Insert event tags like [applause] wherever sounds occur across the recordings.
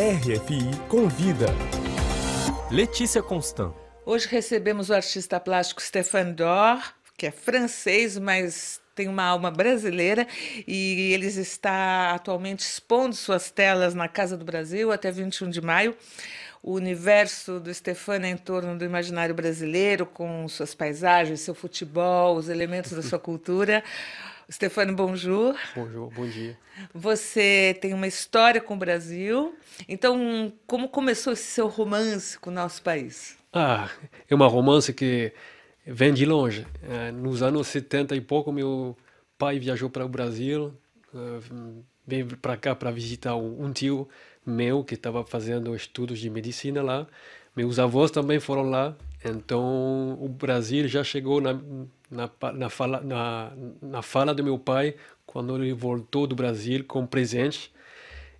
RFI Convida. Letícia Constant. Hoje recebemos o artista plástico Stéphane Dor, que é francês, mas tem uma alma brasileira e ele está atualmente expondo suas telas na Casa do Brasil até 21 de maio. O universo do Stefano é em torno do imaginário brasileiro, com suas paisagens, seu futebol, os elementos da sua [laughs] cultura. Stefano, bonjour. Bonjour, bom dia. Você tem uma história com o Brasil. Então, como começou esse seu romance com o nosso país? Ah, é uma romance que vem de longe. Eh, nos anos 70 e pouco, meu pai viajou para o Brasil, eh, veio para cá para visitar um tio meu que estava fazendo estudos de medicina lá. Meus avós também foram lá então, o Brasil já chegou na, na, na, fala, na, na fala do meu pai quando ele voltou do Brasil com presente.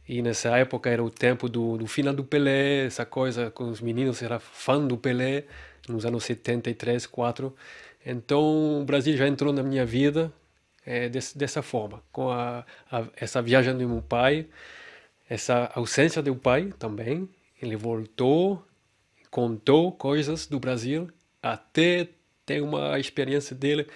E nessa época era o tempo do, do final do Pelé, essa coisa com os meninos, era fã do Pelé, nos anos 73, 4. Então o Brasil já entrou na minha vida é, dessa forma, com a, a, essa viagem do meu pai, essa ausência do pai também. Ele voltou, contou coisas do Brasil, até tem uma experiência dele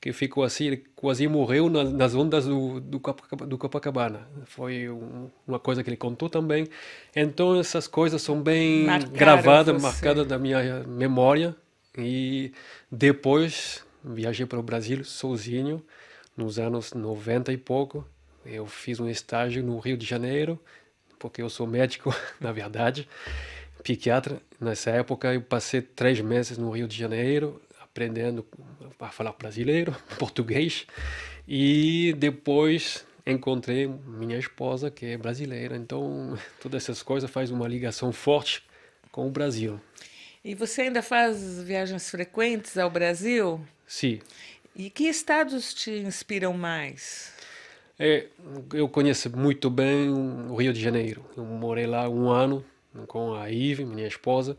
que ficou assim, ele quase morreu na, nas ondas do, do, do Copacabana. Foi um, uma coisa que ele contou também. Então essas coisas são bem Marcaram gravadas, você. marcadas na minha memória. E depois viajei para o Brasil sozinho, nos anos 90 e pouco. Eu fiz um estágio no Rio de Janeiro, porque eu sou médico, [laughs] na verdade psiquiatra nessa época. Eu passei três meses no Rio de Janeiro aprendendo a falar brasileiro, [laughs] português e depois encontrei minha esposa que é brasileira. Então [laughs] todas essas coisas faz uma ligação forte com o Brasil. E você ainda faz viagens frequentes ao Brasil? Sim. E que estados te inspiram mais? É, eu conheço muito bem o Rio de Janeiro. Eu morei lá um ano com a Ive, minha esposa.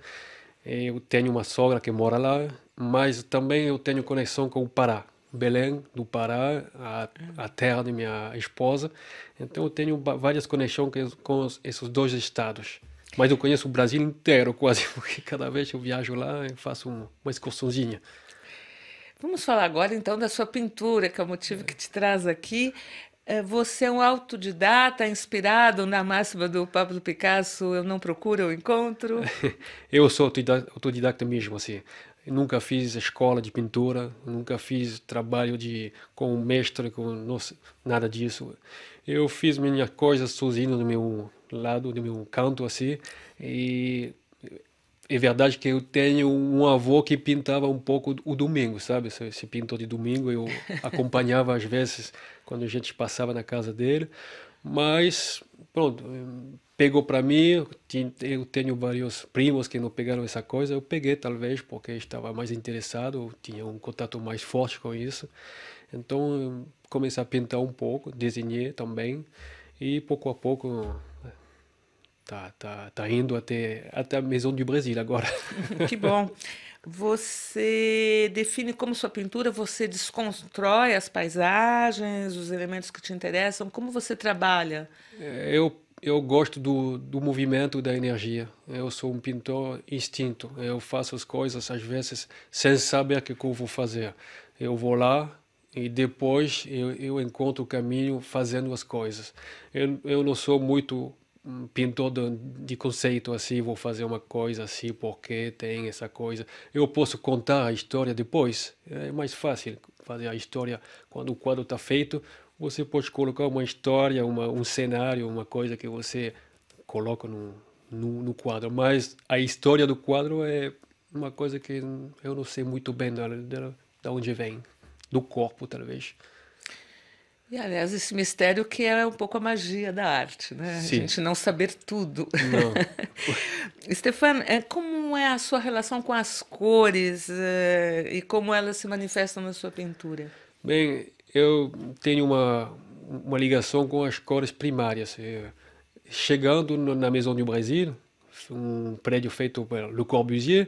Eu tenho uma sogra que mora lá, mas também eu tenho conexão com o Pará. Belém, do Pará, a, a terra de minha esposa. Então eu tenho várias conexões com esses dois estados. Mas eu conheço o Brasil inteiro [laughs] quase, porque cada vez que eu viajo lá e faço uma, uma excursãozinha. Vamos falar agora então da sua pintura, que é o motivo que te traz aqui. É, você é um autodidata inspirado na máxima do Pablo Picasso, eu não procuro, eu encontro? [laughs] eu sou autodidata, mesmo, assim. nunca fiz escola de pintura, nunca fiz trabalho de com mestre, com nossa, nada disso. Eu fiz minhas coisas sozinho no meu lado, no meu canto, assim, e é verdade que eu tenho um avô que pintava um pouco o domingo, sabe? Se pintou de domingo, eu [laughs] acompanhava às vezes quando a gente passava na casa dele. Mas, pronto, pegou para mim. Eu tenho vários primos que não pegaram essa coisa. Eu peguei, talvez, porque estava mais interessado, tinha um contato mais forte com isso. Então, comecei a pintar um pouco, desenhei também. E pouco a pouco tá, tá, tá indo até, até a Maison do Brasil agora. [laughs] que bom. Você define como sua pintura, você desconstrói as paisagens, os elementos que te interessam, como você trabalha? É, eu, eu gosto do, do movimento, da energia. Eu sou um pintor instinto. Eu faço as coisas, às vezes, sem saber o que eu vou fazer. Eu vou lá, e depois eu, eu encontro o caminho fazendo as coisas. Eu, eu não sou muito pintor de, de conceito assim, vou fazer uma coisa assim porque tem essa coisa. Eu posso contar a história depois, é mais fácil fazer a história quando o quadro está feito. Você pode colocar uma história, uma, um cenário, uma coisa que você coloca no, no, no quadro. Mas a história do quadro é uma coisa que eu não sei muito bem de da onde vem, do corpo talvez. E, aliás, esse mistério que é um pouco a magia da arte, né? Sim. A gente não saber tudo. Não. [laughs] é como é a sua relação com as cores é, e como elas se manifestam na sua pintura? Bem, eu tenho uma, uma ligação com as cores primárias. É, chegando na Maison do Brasil, um prédio feito pelo Le Corbusier,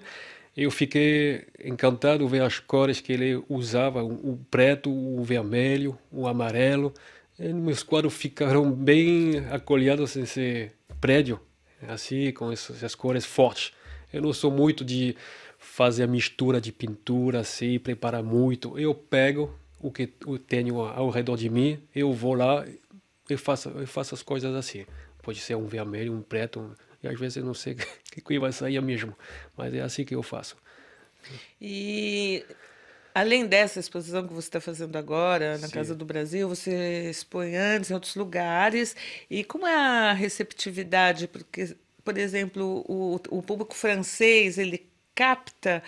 eu fiquei encantado ver as cores que ele usava, o preto, o vermelho, o amarelo. E meus quadros ficaram bem acolhidos nesse prédio, assim, com essas cores fortes. Eu não sou muito de fazer a mistura de pintura, assim, preparar muito. Eu pego o que eu tenho ao redor de mim, eu vou lá e faço, eu faço as coisas assim. Pode ser um vermelho, um preto, um... e às vezes eu não sei que que vai sair é mesmo. Mas é assim que eu faço. E além dessa exposição que você está fazendo agora na Sim. Casa do Brasil, você expõe antes em outros lugares. E como é a receptividade? Porque, por exemplo, o, o público francês ele capta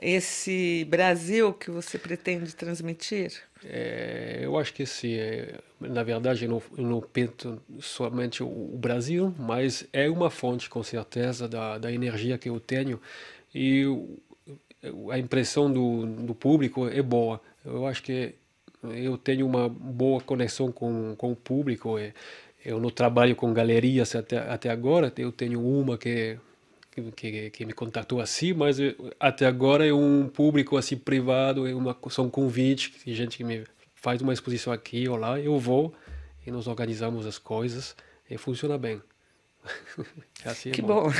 esse Brasil que você pretende transmitir? É, eu acho que sim. é, na verdade, eu não, eu não pinto somente o, o, Brasil, mas é uma fonte, com certeza, da, da energia que eu tenho. E a impressão do, do público é boa. Eu acho que eu tenho uma boa conexão com, com o público. É, eu não trabalho com galerias até, até agora, eu tenho uma que que, que, que me contatou assim, mas eu, até agora é um público assim privado, é uma, são convites, tem gente que me faz uma exposição aqui ou lá, eu vou e nós organizamos as coisas e funciona bem. [laughs] assim é que é bom. bom. [laughs]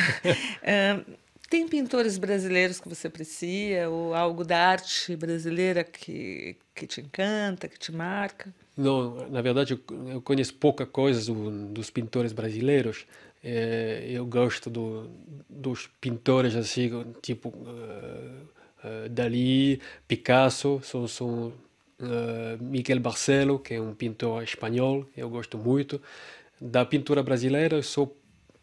Ah, tem pintores brasileiros que você aprecia ou algo da arte brasileira que, que te encanta, que te marca? Não, na verdade eu, eu conheço pouca coisa do, dos pintores brasileiros. É, eu gosto do, dos pintores assim, tipo uh, eh, uh, eh, Dali, Picasso, sou sou uh, Miguel Barcelo, que é um pintor espanhol, eu gosto muito. Da pintura brasileira, eu sou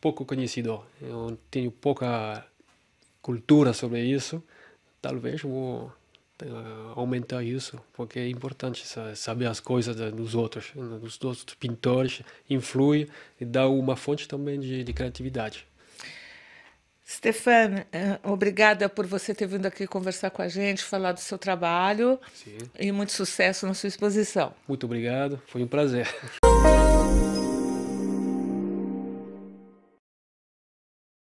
pouco conhecido, eu tenho pouca cultura sobre isso. Talvez vou eh, aumentar isso, porque é importante saber as coisas dos outros, dos outros pintores, influi e dá uma fonte também de, de criatividade. Stefan, eh, obrigada por você ter vindo aqui conversar com a gente, falar do seu trabalho Sim. e muito sucesso na sua exposição. Muito obrigado, foi um prazer. [laughs]